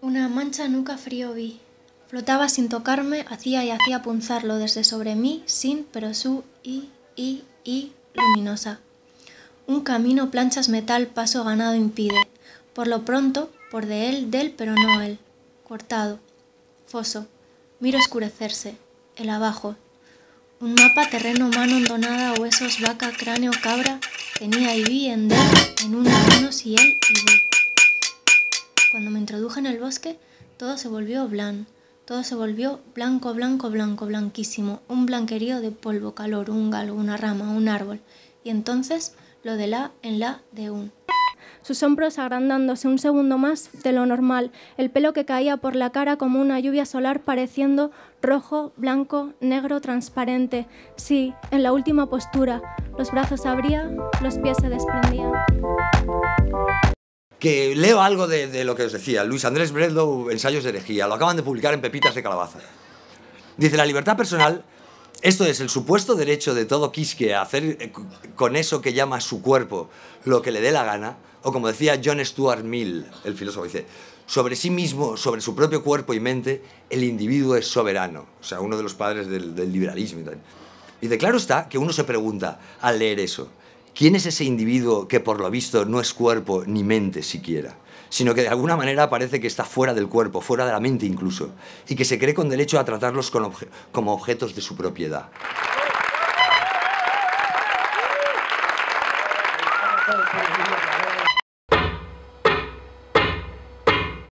Una mancha nunca frío vi. Flotaba sin tocarme, hacía y hacía punzarlo desde sobre mí, sin, pero su, y, y, y, luminosa. Un camino planchas metal paso ganado impide. Por lo pronto, por de él, del, pero no él. Cortado. Foso. Miro oscurecerse. El abajo. Un mapa, terreno, mano, hondonada, huesos, vaca, cráneo, cabra. Tenía y vi en en un, menos y él y introduje en el bosque, todo se volvió blanco todo se volvió blanco, blanco, blanco, blanquísimo, un blanquerío de polvo, calor, un galgo, una rama, un árbol, y entonces lo de la en la de un. Sus hombros agrandándose un segundo más de lo normal, el pelo que caía por la cara como una lluvia solar pareciendo rojo, blanco, negro, transparente. Sí, en la última postura, los brazos abría, los pies se desprendían que leo algo de, lo que os decía, Luis Andrés Bredow, Ensayos de herejía, lo acaban de publicar en Pepitas de Calabaza. Dice, la libertad personal, esto es el supuesto derecho de todo Quisque a hacer eh, con eso que llama su cuerpo lo que le dé la gana, o como decía John Stuart Mill, el filósofo, dice, sobre sí mismo, sobre su propio cuerpo y mente, el individuo es soberano, o sea, uno de los padres del, liberalismo. Y, claro está que uno se pregunta al leer eso, ¿Quién es ese individuo que por lo visto no es cuerpo ni mente siquiera? sino que de alguna manera parece que está fuera del cuerpo, fuera de la mente incluso, y que se cree con derecho a tratarlos como objetos de su propiedad.